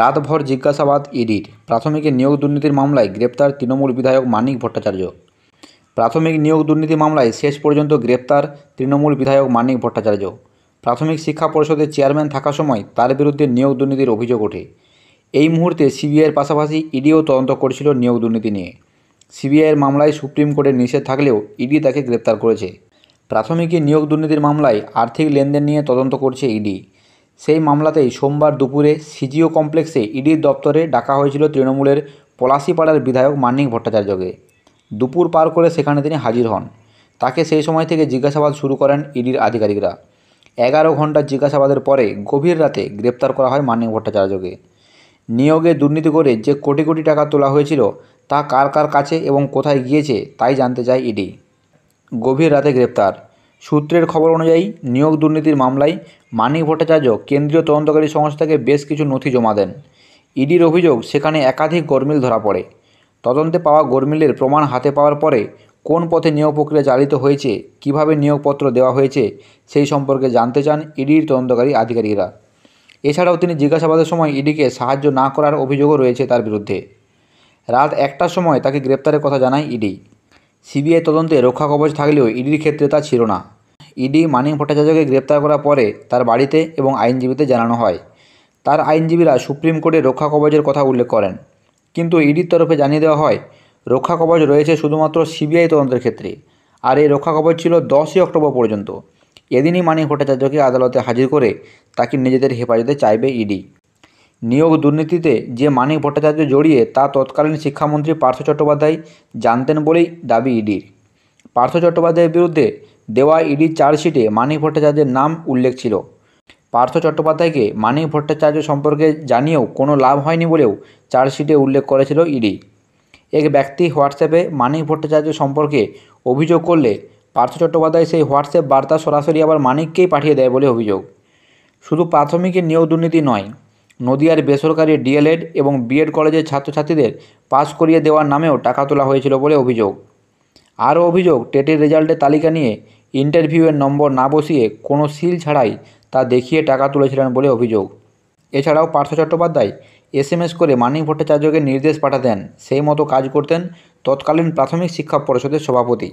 রাতভর জিজ্ঞাসাবাদ ইডির প্রাথমিকে নিয়োগ দুর্নীতির মামলায় গ্রেপ্তার তৃণমূল বিধায়ক মানিক ভট্টাচার্য প্রাথমিক নিয়োগ দুর্নীতি মামলায় শেষ পর্যন্ত গ্রেপ্তার তৃণমূল বিধায়ক মানিক ভট্টাচার্য প্রাথমিক শিক্ষা পরিষদের চেয়ারম্যান থাকা সময় তার বিরুদ্ধে নিয়োগ দুর্নীতির অভিযোগ ওঠে এই মুহূর্তে সিবিআইয়ের পাশাপাশি ইডিও তদন্ত করছিল নিয়োগ দুর্নীতি নিয়ে সিবিআইয়ের মামলায় সুপ্রিম কোর্টের নিষেধ থাকলেও ইডি তাকে গ্রেপ্তার করেছে প্রাথমিকে নিয়োগ দুর্নীতির মামলায় আর্থিক লেনদেন নিয়ে তদন্ত করছে ইডি সেই মামলাতেই সোমবার দুপুরে সিজিও কমপ্লেক্সে ইডির দপ্তরে ডাকা হয়েছিল তৃণমূলের পলাশিপাড়ার বিধায়ক মানিক ভট্টাচার্যকে দুপুর পার করে সেখানে তিনি হাজির হন তাকে সেই সময় থেকে জিজ্ঞাসাবাদ শুরু করেন ইডির আধিকারিকরা এগারো ঘন্টা জিজ্ঞাসাবাদের পরে গভীর রাতে গ্রেপ্তার করা হয় মানিক ভট্টাচার্যকে নিয়োগে দুর্নীতি করে যে কোটি কোটি টাকা তোলা হয়েছিল তা কার কার কাছে এবং কোথায় গিয়েছে তাই জানতে চায় ইডি গভীর রাতে গ্রেপ্তার সূত্রের খবর অনুযায়ী নিয়োগ দুর্নীতির মামলায় মানিক ভট্টাচার্য কেন্দ্রীয় তদন্তকারী সংস্থাকে বেশ কিছু নথি জমা দেন ইডির অভিযোগ সেখানে একাধিক গরমিল ধরা পড়ে তদন্তে পাওয়া গরমিলের প্রমাণ হাতে পাওয়ার পরে কোন পথে নিয়োগ প্রক্রিয়া চালিত হয়েছে কিভাবে নিয়োগপত্র দেওয়া হয়েছে সেই সম্পর্কে জানতে চান ইডির তদন্তকারী আধিকারিকরা এছাড়াও তিনি জিজ্ঞাসাবাদের সময় ইডিকে সাহায্য না করার অভিযোগও রয়েছে তার বিরুদ্ধে রাত একটার সময় তাকে গ্রেপ্তারের কথা জানায় ইডি সিবিআই তদন্তে রক্ষা কবচ থাকলেও ইডির ক্ষেত্রে তা ছিল না ইডি মানিক ভট্টাচার্যকে গ্রেপ্তার করার পরে তার বাড়িতে এবং আইনজীবীতে জানানো হয় তার আইনজীবীরা সুপ্রিম কোর্টে রক্ষা কবচের কথা উল্লেখ করেন কিন্তু ইডির তরফে জানিয়ে দেওয়া হয় রক্ষা কবচ রয়েছে শুধুমাত্র সিবিআই তদন্তের ক্ষেত্রে আর এই রক্ষা কবচ ছিল দশই অক্টোবর পর্যন্ত এদিনই মানিক ভট্টাচার্যকে আদালতে হাজির করে তাকে নিজেদের হেফাজতে চাইবে ইডি নিয়োগ দুর্নীতিতে যে মানিক ভট্টাচার্য জড়িয়ে তা তৎকালীন শিক্ষামন্ত্রী পার্থ চট্টোপাধ্যায় জানতেন বলেই দাবি ইডির পার্থ চট্টোপাধ্যায়ের বিরুদ্ধে দেওয়া ইডি চার্জশিটে মানিক ভট্টাচার্যের নাম উল্লেখ ছিল পার্থ চট্টোপাধ্যায়কে মানিক ভট্টাচার্য সম্পর্কে জানিয়েও কোনো লাভ হয়নি বলেও চার্জশিটে উল্লেখ করেছিল ইডি এক ব্যক্তি হোয়াটসঅ্যাপে মানিক ভট্টাচার্য সম্পর্কে অভিযোগ করলে পার্থ চট্টোপাধ্যায় সেই হোয়াটসঅ্যাপ বার্তা সরাসরি আবার মানিককেই পাঠিয়ে দেয় বলে অভিযোগ শুধু প্রাথমিকের নিয়োগ দুর্নীতি নয় নদিয়ার বেসরকারি ডিএলএড এবং বিএড কলেজের ছাত্রছাত্রীদের পাস করিয়ে দেওয়ার নামেও টাকা তোলা হয়েছিল বলে অভিযোগ আরও অভিযোগ টেটের রেজাল্টের তালিকা নিয়ে ইন্টারভিউয়ের নম্বর না বসিয়ে কোনো সিল ছাড়াই তা দেখিয়ে টাকা তুলেছিলেন বলে অভিযোগ এছাড়াও পার্থ চট্টোপাধ্যায় এসএমএস করে মানিক ভট্টাচার্যকে নির্দেশ পাঠাতেন সেই মতো কাজ করতেন তৎকালীন প্রাথমিক শিক্ষা পরিষদের সভাপতি